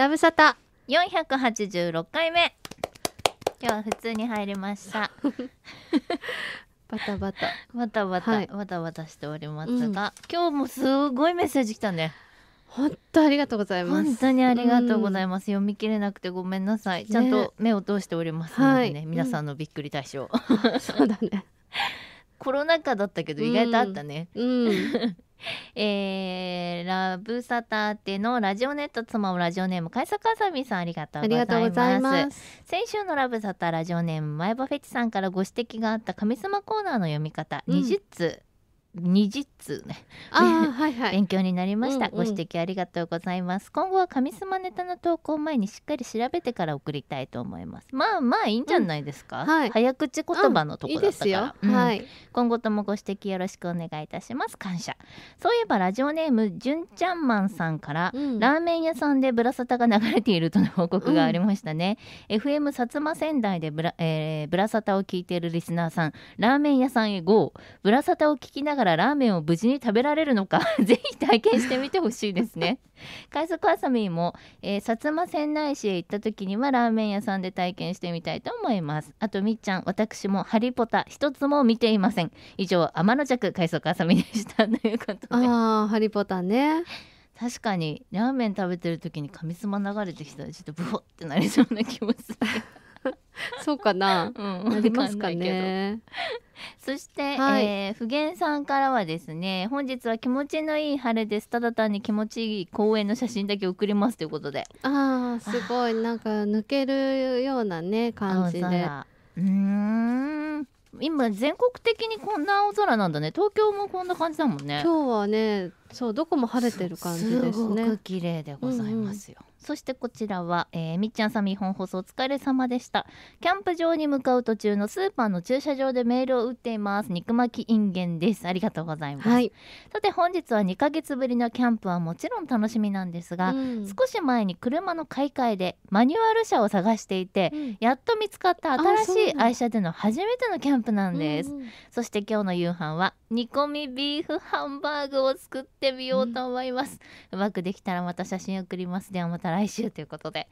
ラブサタ486回目今日は普通に入りましたバタバタバタバタ、はい、バタバタしておりますが、うん、今日もすごいメッセージ来たね本当ありがとうございます本当にありがとうございます、読み切れなくてごめんなさい、ちゃんと目を通しておりますのでね、は皆さんのびっくり大賞、うん、そうだねコロナ禍だったけど意外とあったね。うん、う んえー、ラブサタ宛のラジオネット妻をラジオネーム海坂あさみさんありがとうございます先週のラブサタラジオネーム前場フェチさんからご指摘があった神様コーナーの読み方、うん、20通二0通ね はいはい、勉強になりました、ご指摘ありがとうございます今後は神様ネタの投稿前にしっかり調べてから送りたいと思いますまあまあいいんじゃないですか、うんはい、早口言葉のとこだったから、うん、いいはい、今後ともご指摘よろしくお願いいたします感謝そういえばラジオネームじゅんちゃんマンさんから、うん、ラーメン屋さんでブラサタが流れているとの報告がありましたね、FM 薩摩仙台でブラ,、えー、ブラサタを聞いているリスナーさんラーメン屋さんへ GO ブラサタを聞きながらがらラーメンを無事に食べられるのか ぜひ体験してみてほしいですね 海賊あさみも、えー、薩摩仙台市へ行った時にはラーメン屋さんで体験してみたいと思いますあとみっちゃん私もハリポタ一つも見ていません以上天の弱海賊あさみでしたということでああハリポタね確かにラーメン食べてる時に紙すま流れてきたらちょっとブホってなりそうな気もする そうかな、うん、ありますかね。そして、はい、えー、不さんからはですね、本日は気持ちのいい晴れです。ただ単に気持ちいい公園の写真だけ送りますということで。ああ、すごい、なんか抜けるようなね、感じで。うん。今全国的にこんな青空なんだね東京もこんな感じだもんね今日はねそうどこも晴れてる感じですねすごく綺麗でございますよ、うんそしてこちらは、えー、みっちゃんさん日本放送お疲れ様でした。キャンプ場に向かう途中のスーパーの駐車場でメールを打っています。肉巻きインゲンです。ありがとうございます。はい、さて本日は2ヶ月ぶりのキャンプはもちろん楽しみなんですが、うん、少し前に車の買い替えでマニュアル車を探していて、うん、やっと見つかった新しい愛車での初めてのキャンプなんです。うんうん、そして今日の夕飯は煮込みビーフハンバーグを作ってみようと思います。うん、うまくできたらまた写真送ります。ではまたが来週ということで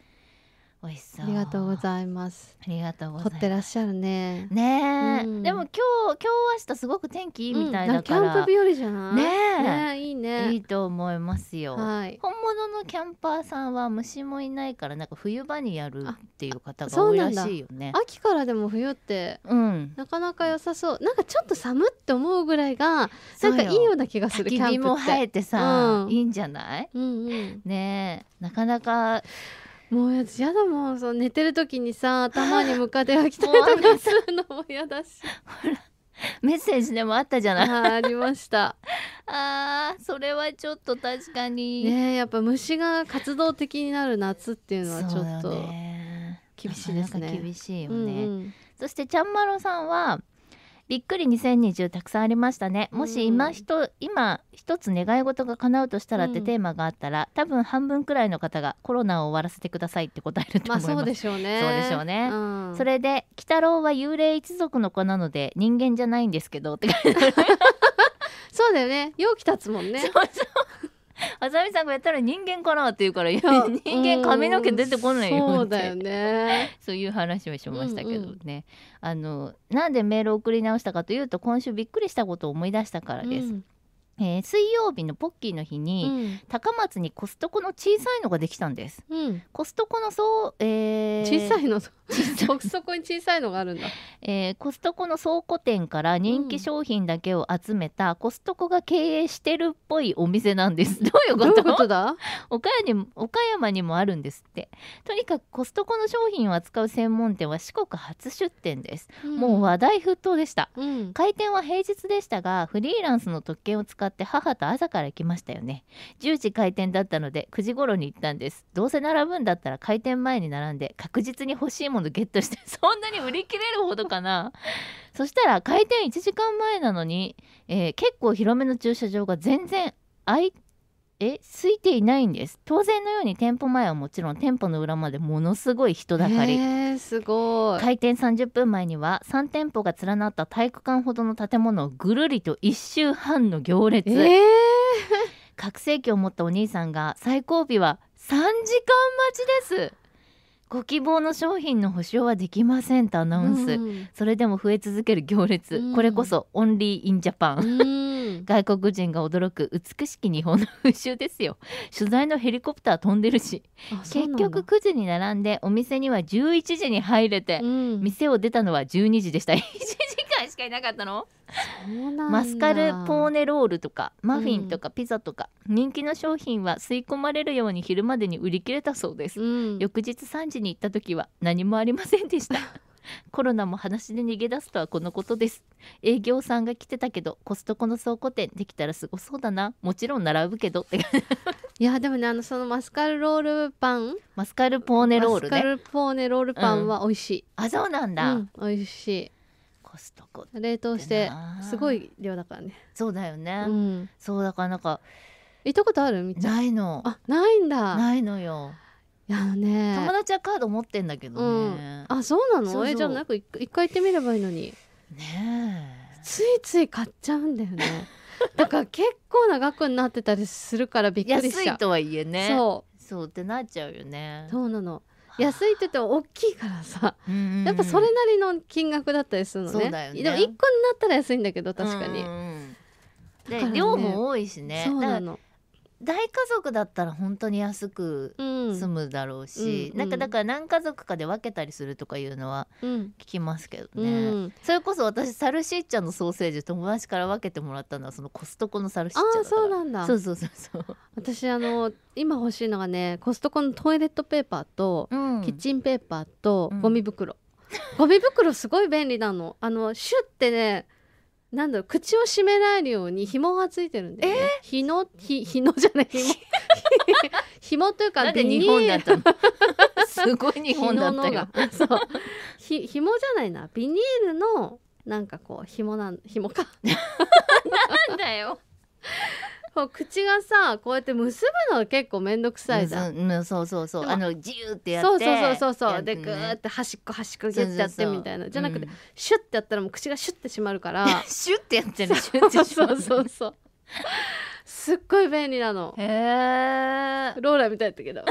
美味しそうありがとうございますありがとうございますってらっしゃるねね、うん、でも今日今日明日すごく天気いいみたいだから、うん、キャンプ日和じゃないねと思いますよ、はい、本物のキャンパーさんは虫もいないからなんか冬場にやるっていう方が多いらしいよね秋からでも冬って、うん、なかなか良さそうなんかちょっと寒って思うぐらいがなんかいいような気がするキャンプっても生えてさ、うん、いいんじゃない、うんうん、ねなかなかもうやつやだもんその寝てる時にさ頭にムカデが来たりとかするのも嫌だし。ほら メッセージでもあったじゃないあありました あーそれはちょっと確かにねやっぱ虫が活動的になる夏っていうのはちょっと厳しいですね、ね、厳しいよね、うんうん、そしてちゃんまろさんはびっくり2020たくさんありましたねもし今人、今一つ願い事が叶うとしたらってテーマがあったら、多分半分くらいの方がコロナを終わらせてくださいって答えると思います、まあ、そうでしょうねそうでしょうね、うん、それで鬼太郎は幽霊一族の子なので人間じゃないんですけどって そうだよね容器立つもんね そうそうあさみさんがやったら人間かなって言うから、人間髪の毛出てこないよそうだよね。そういう話をしましたけどね。うんうん、あの、なんでメール送り直したかというと、今週びっくりしたことを思い出したからです。うんえー、水曜日のポッキーの日に、うん、高松にコストコの小さいのができたんです、うん、コストコのそう、えー、小さいのコストコに小さいのがあるんだ、えー、コストコの倉庫店から人気商品だけを集めた、うん、コストコが経営してるっぽいお店なんです どういうことだ岡山に岡山にもあるんですってとにかくコストコの商品を扱う専門店は四国初出店です、もう話題沸騰でした、開店は平日でしたがフリーランスの特権を使って母と朝から来ましたよね10時開店だったので9時頃に行ったんですどうせ並ぶんだったら開店前に並んで確実に欲しいものゲットして そんなに売り切れるほどかなそしたら開店1時間前なのに、えー、結構広めの駐車場が全然空いてえ空いていないんです当然のように店舗前はもちろん店舗の裏までものすごい人だかり、えー、すごい開店30分前には3店舗が連なった体育館ほどの建物をぐるりと1周半の行列、えー、拡声器を持ったお兄さんが最後尾は3時間待ちですご希望の商品の保証はできませんとアナウンス、うん、それでも増え続ける行列、うん、これこそオンリーインジャパン外国人が驚く美しき日本の風習ですよ 取材のヘリコプター飛んでるし結局9時に並んでお店には11時に入れて、うん、店を出たのは12時でした1 時間しかいなかったのマスカルポーネロールとかマフィンとかピザとか、うん、人気の商品は吸い込まれるように昼までに売り切れたそうです、うん、翌日3時に行った時は何もありませんでしたコロナも話で逃げ出すとはこのことです営業さんが来てたけどコストコの倉庫店できたらすごそうだなもちろん並ぶけどって いやでもねあのそのマスカルロールパンマスカルポーネロールねマスカルポーネロールパンは美味しい、うん、あそうなんだ、うん、美味しいコストコ冷凍してすごい量だからねそうだよね、うん、そうだからなんか行ったことあるみたいないのあないんだないのよいやね友達はカード持ってんだけどね、うん、あそうなのえじゃあなく一回行ってみればいいのにねえついつい買っちゃうんだよね だから結構な額になってたりするからびっくりしちゃう安いとはいえねそうそうってなっちゃうよねそうなの安いって言っても大きいからさ、やっぱそれなりの金額だったりするのね、ね、でも1個になったら安いんだけど確かに、うんね、量も多いしねそうなの大家族だったら本当に安く住むだろうし、うん、なんかだから何家族かで分けたりするとかいうのは聞きますけどね、うんうん、それこそ私サルシッチャのソーセージ友達から分けてもらったのはそのコストコのサルシッチャだそうなんだそうそうそうそう私あの今欲しいのがねコストコのトイレットペーパーと、キッチンペーパーとゴミ袋、ゴミ袋すごい便利なのあのシュってねなんだろう口を閉めないように紐がついてるんで、ね、えひのひひのじゃない紐紐 というかビニール すごい日本だったよそうひ紐じゃないなビニールのなんかこう紐なん紐かなんだよこう口がさこうやって結ぶの結構面倒くさいじゃん、うんそうそうそうあのジューってやってそうそうそうそうでグーって端っこ端っこギュッてやってみたいなじゃなくて、うん、シュッてやったらもう口がシュッて閉まるから シュッてやってるシュッてそうそうそうすっごい便利なのへえローラみたいだったけど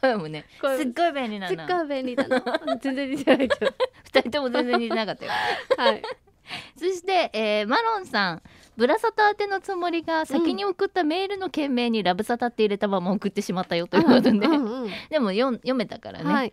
声もねすっごい便利なのすっごい便利なの全然似てないけど 二人とも全然似てなかったよはい そして、えー、マロンさんブラサタ宛てのつもりが先に送ったメールの件名に「ラブサタ」って入れたまま送ってしまったよということで、うんうんうん、でも読めたからね、はい、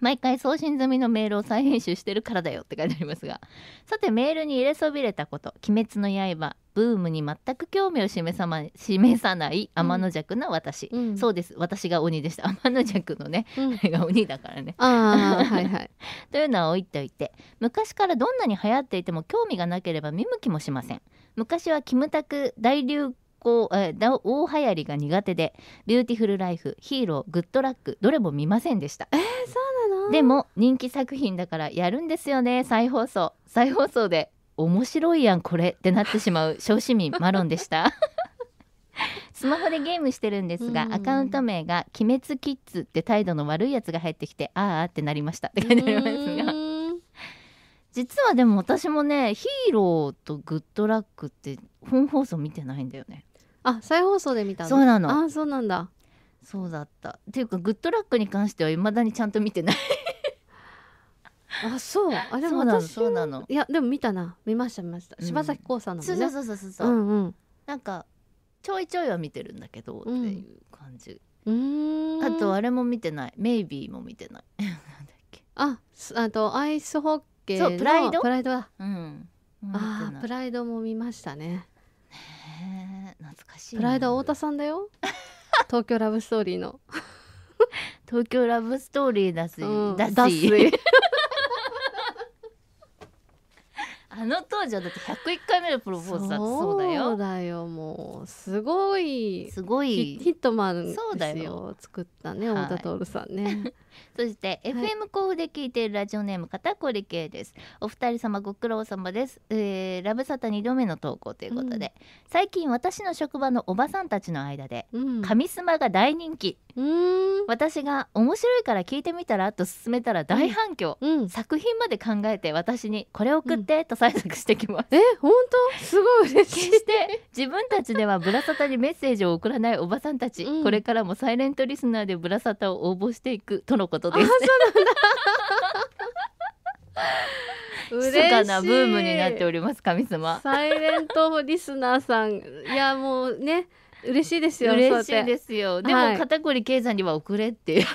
毎回送信済みのメールを再編集してるからだよって書いてありますがさてメールに入れそびれたこと「鬼滅の刃」ブームに全く興味を示さ,、ま、示さない天の弱な私、うん、そうです私が鬼でした 天の弱のね、うん、が鬼だからね。あはいはい、というのは置いといて昔からどんなに流行っていても興味がなければ見向きもしません。昔はキムタク大流行、え大流行りが苦手で「ビューティフルライフ」「ヒーロー」「グッドラック」どれも見ませんでした。えー、そうなのでも人気作品だからやるんですよね再放送再放送で面白いやんこれってなってしまう小市民マロンでした スマホでゲームしてるんですが、アカウント名が「鬼滅キッズ」って態度の悪いやつが入ってきてああってなりましたって書いてありますが実はでも私もねヒーローとグッドラックって本放送見てないんだよねあ再放送で見たそうなのあそうなんだそうだったっていうかグッドラックに関してはいまだにちゃんと見てないあそうあでも私そうなのいやでも見たな見ました見ました、柴咲コウさんのねそうそうそうそうそう、うんなんかちょいちょいは見てるんだけどっていう感じ、うん、あとあれも見てないメイビーも見てない なんだっけああとアイスホッケーのプライドプライドだ、うん、あプライドも見ましたねね懐かしいプライド太田さんだよ 東京ラブストーリーの東京ラブストーリーだし、うだしあの当時はだって101回目のプロポーズだったそうだよそうだよもうすごいすごいヒットマンですよそうだよ作ったね太田徹さんね、はい、そして、はい、FM 甲府で聞いているラジオネーム片堀圭ですお二人様ご苦労様です、えー、ラブサタ2度目の投稿ということで、うん、最近私の職場のおばさんたちの間で、うん、スマが大人気うん私が面白いから聞いてみたらと勧めたら大反響、うん、作品まで考えて私にこれ送ってとさ対策してきます。え、本当すごい嬉しい。決して自分たちではブラサタにメッセージを送らないおばさんたち、うんこれからもサイレントリスナーでブラサタを応募していくとのことです。あ、そうな嬉しい密かなブームになっております神様。サイレントリスナーさん、いやもうね、嬉しいですよ。嬉しいです。よ。ではもい肩こり計算には遅れっていう。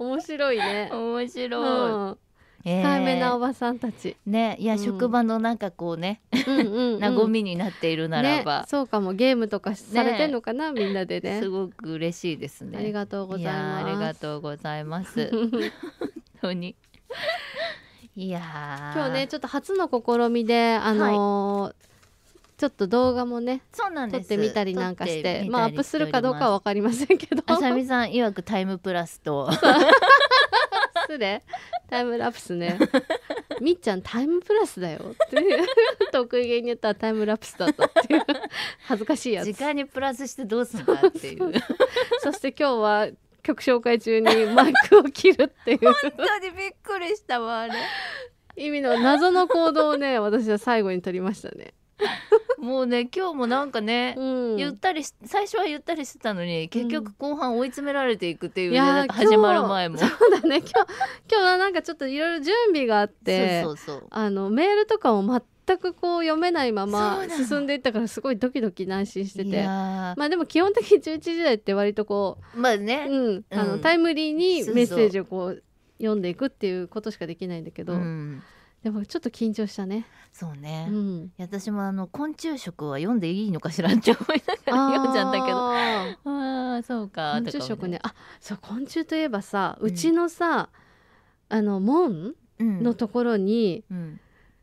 面白いね。面白い。うん控えめなおばさんたちねいや、うん、職場のなんかこうね、うんうんうん、和みになっているならば、ね、そうかもゲームとかされてんのかな、ね、みんなでねすごく嬉しいですねありがとうございますありがとうございます 本当にいや今日ねちょっと初の試みであのーはいちょっと動画もね撮ってみたりなんかしてまあアップするかどうかは分かりませんけどあさみさん曰くタイムプラスと 失礼タイムラプスね みっちゃんタイムプラスだよって得意げに言ったらタイムラプスだったっていう恥ずかしいやつ時間にプラスしてどうすんだっていう そして今日は曲紹介中にマイクを切るっていう本当にびっくりしたわあれ意味の謎の行動をね私は最後に取りましたね もうね今日もなんかね、うん、ゆったり最初はゆったりしてたのに結局後半追い詰められていくっていうね、うん、始まる前も そうだね今日今日はなんかちょっといろいろ準備があってあのメールとかを全くこう読めないまま進んでいったからすごいドキドキ内心しててまあでも基本的に11時台って割とこうまあね、うん、あの、うん、タイムリーにメッセージをこう読んでいくっていうことしかできないんだけど。そうそうでもちょっと緊張したね。そうね。うん、私もあの昆虫食は読んでいいのかしらって思いながら読んじゃったけど。ああ、そうか。昆虫食ね。あ、そう昆虫といえばさ、うちのさ、うん、あの門のところに、うん、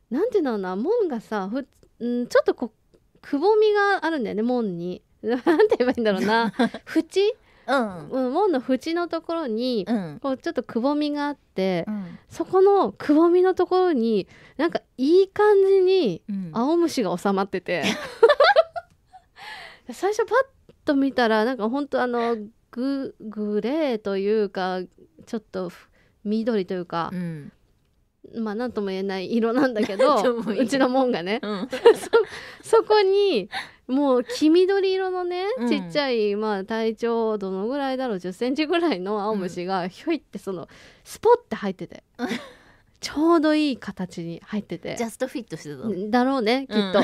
なんていうのかな、門がさ、ふ、うん、ちょっとこうくぼみがあるんだよね門に。なんて言えばいいんだろうな。縁うん、門の縁のところに、うん、こうちょっとくぼみがあって、うん、そこのくぼみのところになんかいい感じに青虫が収まってて、最初パッと見たらなんかんとあのググレーというかちょっと緑というか、うまあ何とも言えない色なんだけど うちの門がね、うん、そそこにもう黄緑色のね、ちっちゃい、まあ、体長どのぐらいだろう1 0センチぐらいの青虫がひょいってそのスポッて入ってて。う んちょうどいい形に入っててジャストフィットしてただろうねきっと、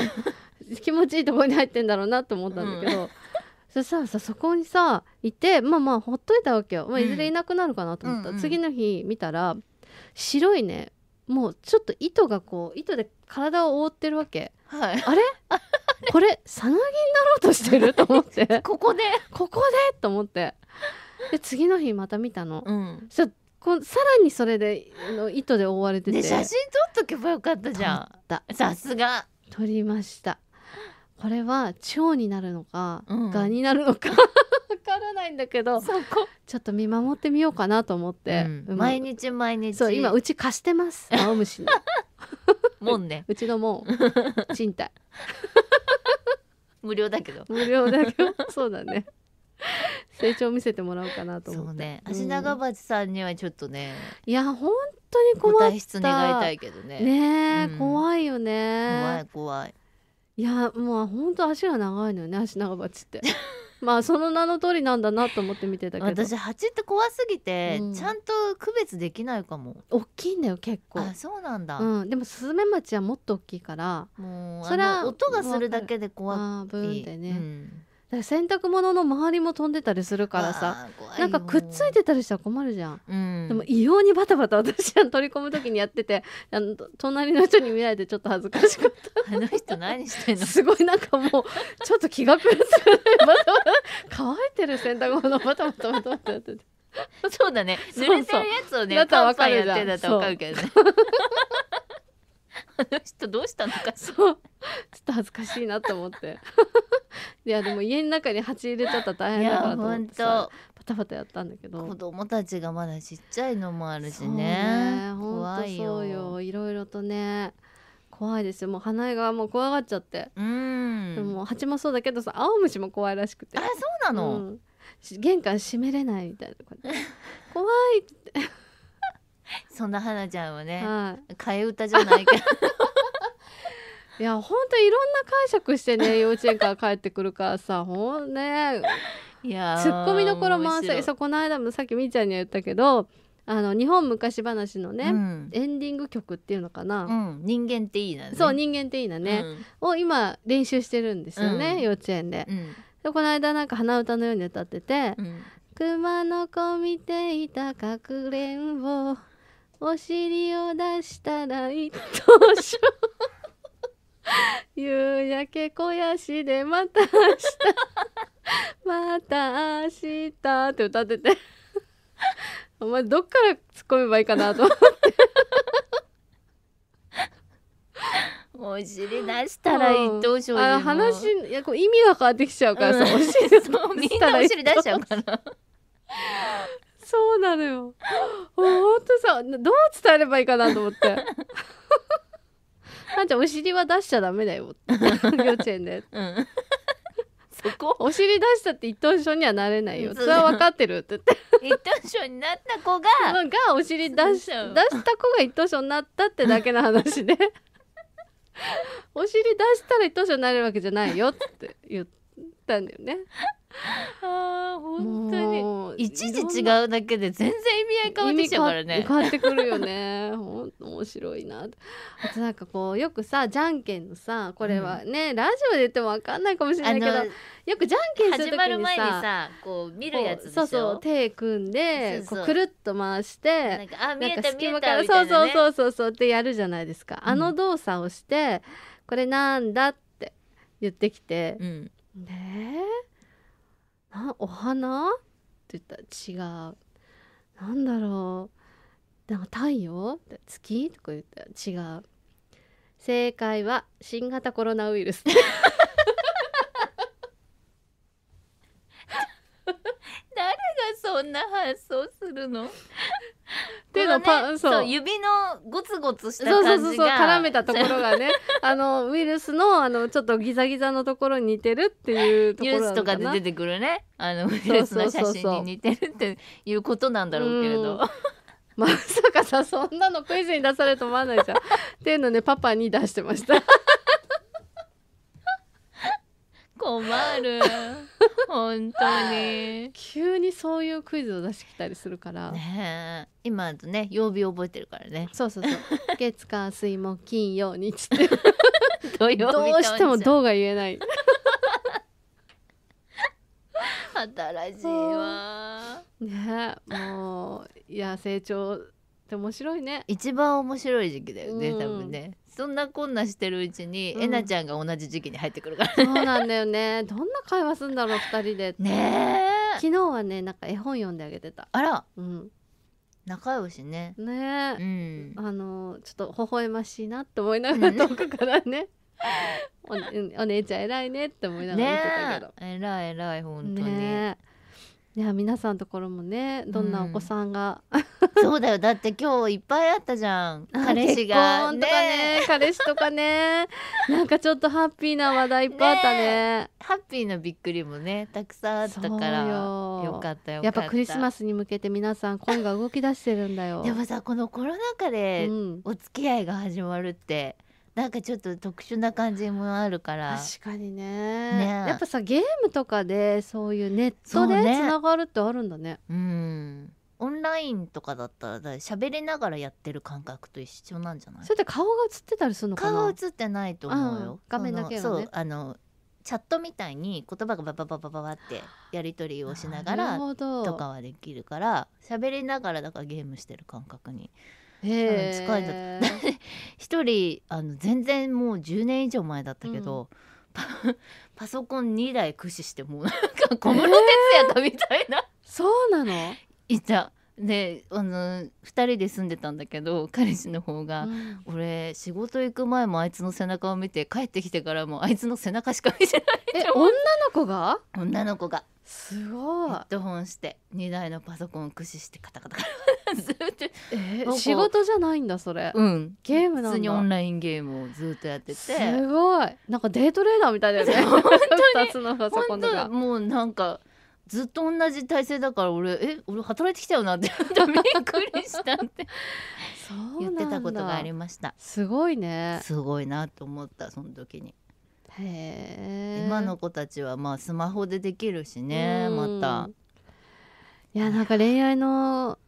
うん、気持ちいいところに入ってんだろうなと思ったんだけど、うん、そらさそこにさいてまあまあほっといたわけよ、まあ、いずれいなくなるかなと思った、うん、次の日見たら白いねもうちょっと糸がこう糸で体を覆ってるわけ、はい、あれ これさなぎになろうとしてると思って ここでここでと思ってで次の日また見たの、うん、そこさらにそれでの糸で覆われてて、ね、写真撮っとけばよかったじゃんさすが撮りましたこれは蝶になるのか、うん、がになるのか わからないんだけどちょっと見守ってみようかなと思って、うん、毎日毎日そう今うち貸してます青虫の もんね うちのもん賃貸無料だけど無料だけどそうだね成長見せてもらおうかなと思ってね足長鉢さんにはちょっとね、いや本当に怖い体質願いたいけどねね、え、怖いよね怖い怖いいやもう本当足が長いのよね足長鉢って まあその名の通りなんだなと思って見てたけど私鉢って怖すぎて、うんちゃんと区別できないかも大きいんだよ結構あそうなんだ、うん、でもスズメバチはもっと大きいからもうそれは音がするだけで怖いあーブーンってねうん洗濯物の周りも飛んでたりするからさなんかくっついてたりしたら困るじゃん、うん、でも異様にバタバタ私は取り込む時にやっててあの隣の人に見られてちょっと恥ずかしかったあの人何してんのすごいなんかもうちょっと気が狂ってバタバタ乾いてる洗濯物バタバタバタバタやっててそうだね濡れてるやつをねだったらわかるやゃんだって分かるけどね あの人どうしたのかそうちょっと恥ずかしいなと思って いやでも家の中に鉢入れちゃったら大変だからと思ってさパタパタやったんだけど子供たちがまだちっちゃいのもあるしねね怖いよそうよいろいろとね怖いですよもう花枝がもう怖がっちゃってうんでも蜂もそうだけどさ青虫も怖いらしくてあそうなの、うん、玄関閉めれないみたいな 怖いってそんな花ちゃんはね、はい、替え歌じゃないけど いやほんといろんな解釈してね 幼稚園から帰ってくるからさほんねいやツッコミどころ満載そこの間もさっきみーちゃんには言ったけどあの日本昔話のね、うん、エンディング曲っていうのかな、うん、人間っていいなねそう人間っていいなね、うん、を今練習してるんですよね、幼稚園で,、でこの間なんか鼻歌のように歌ってて「熊の子見ていたかくれんぼ」お尻を出したら一等賞 夕焼け肥やしでまた明日 また明日って歌ってて お前どっから突っ込めばいいかなと思ってお尻出したら一等賞あ話いやこう意味が変わってきちゃうからさ、うん、お尻出したら一等賞みんなお尻出しちゃうからそうなのよ ほんとさどう伝えればいいかなと思ってな んちゃんお尻は出しちゃダメだよ 幼稚園で、うん、そこお尻出したって一等賞にはなれないよそれは分かってるって言って一等賞になった子ががお尻出し出した子が一等賞になったってだけの話でお尻出したら一等賞になれるわけじゃないよって言ったんだよねあ本当に一時違うだけで全然意味合い変わってきちゃうからね変わってくるよねほん 面白いなあとなんかこうよくさじゃんけんのさこれはね、うん、ラジオで言っても分かんないかもしれないけどよくじゃんけんする時にさ始まる前にさこう見るやつそうそう手組んでこうくるっと回してなんかあ見えた見えたみたいな、ね、そうそうそうそうってやるじゃないですか、うん、あの動作をしてこれなんだって言ってきて、うん、ねえなお花って言ったら違うなんだろうなんか太陽月とか言ったら違う正解は新型コロナウイルス 誰がそんな発想するの 手のパ、ね、そう指のゴツゴツしたそうそうそう絡めたところがね あのウイルスのあのちょっとギザギザのところに似てるっていうところニュースとかで出てくるねあのウイルスの写真に似てるっていうことなんだろうけれど。まさかさそんなのクイズに出されると思わないじゃん。っていうのねパパに出してました。困る。本当に急にそういうクイズを出してきたりするからね今だとね曜日覚えてるからねそうそうそう 月火水木金曜日って どうしても「どう」が言えない新しいわねもういや成長って面白いね一番面白い時期だよね、うん、多分ねそんなこんなしてるうちに、うん、えなちゃんが同じ時期に入ってくるから、ね、そうなんだよねどんな会話すんだろう二人でね昨日はねなんか絵本読んであげてたあら、うん、仲良しねね、うん、あのちょっと微笑ましいなって思いながら遠くからね、おお姉ちゃん偉いねって思いながら見てたけど、ね、偉い偉い本当に。ねいや皆さんのところもねどんなお子さんが、うん、そうだよだって今日いっぱいあったじゃん彼氏が結婚とかね、ね、彼氏とかね なんかちょっとハッピーな話題いっぱいあったね、ね、ハッピーなびっくりもねたくさんあったからよかったよやっぱクリスマスに向けて皆さん恋が動き出してるんだよでもさこのコロナ禍でお付き合いが始まるって、なんかちょっと特殊な感じもあるから確かにね、ね、やっぱさゲームとかでそういうネットでつながるってあるんだね、ね、うんオンラインとかだったら喋りながらやってる感覚と一緒なんじゃないそれって顔が映ってたりするのかな顔映ってないと思うよ、画面だけ、ね、そうあのチャットみたいに言葉がババババババってやり取りをしながらとかはできるから喋りながらだからゲームしてる感覚にえ疲れちゃった一人あの全然もう10年以上前だったけど、うんパパソコン2台駆使してもうなんか小室哲哉だみたいな、えー、そうなのいたであの2人で住んでたんだけど彼氏の方が、うん、俺仕事行く前もあいつの背中を見て帰ってきてからもあいつの背中しか見てないえ女の子が女の子がすごいヘッドホンして2台のパソコンを駆使してカタカタカタずっと、え仕事じゃないんだそれ、うん、ゲームなんだ普通にオンラインゲームをずっとやっててすごいなんかデートレーダーみたいだよね本当に2つのパソコンがもうなんかずっと同じ体制だから俺え俺働いてきたよなってびっくりしたって言ってたことがありましたすごいねすごいなと思ったその時にへ今の子たちはまあスマホでできるしねまたいやなんか恋愛の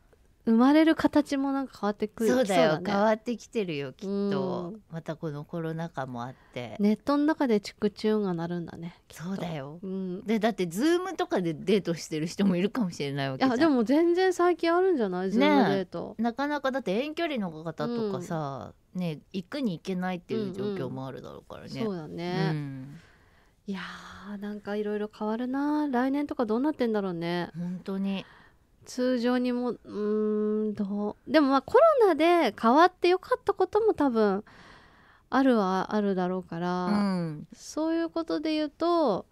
生まれる形もなんか変わってくるそうだよ、ね、変わってきてるよきっと、うん、またこのコロナ禍もあってネットの中でチクチューンがなるんだねそうだよ、うん、でだってズームとかでデートしてる人もいるかもしれないわけじゃんいやでも全然最近あるんじゃないズームデート、ね、なかなかだって遠距離の方とかさ、うん、ね行くに行けないっていう状況もあるだろうからね、うんうん、そうだね、うんいやーなんかいろいろ変わるな来年とかどうなってんだろうね本当に通常にもうんどうでもまあコロナで変わってよかったことも多分あるはあるだろうから、うん、そういうことで言うと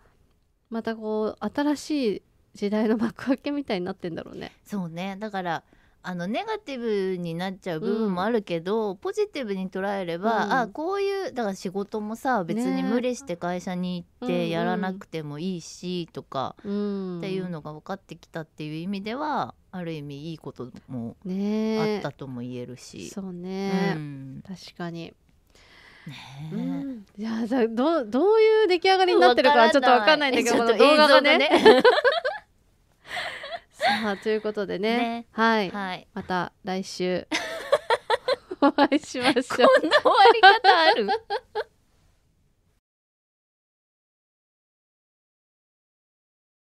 またこう新しい時代の幕開けみたいになってんだろうね。そうねだからあのネガティブになっちゃう部分もあるけど、うん、ポジティブに捉えれば、うん、あこういうだから仕事もさ別に無理して会社に行ってやらなくてもいいし、とか、うん、っていうのが分かってきたっていう意味ではある意味いいこともあったとも言えるし。ねそうね、うん、確かにねいやどどういう出来上がりになってるかはちょっと分かんないんだけど、この動画がね。さあということでね、ね、はい、はい、また来週 お会いしましょうこんな終わり方ある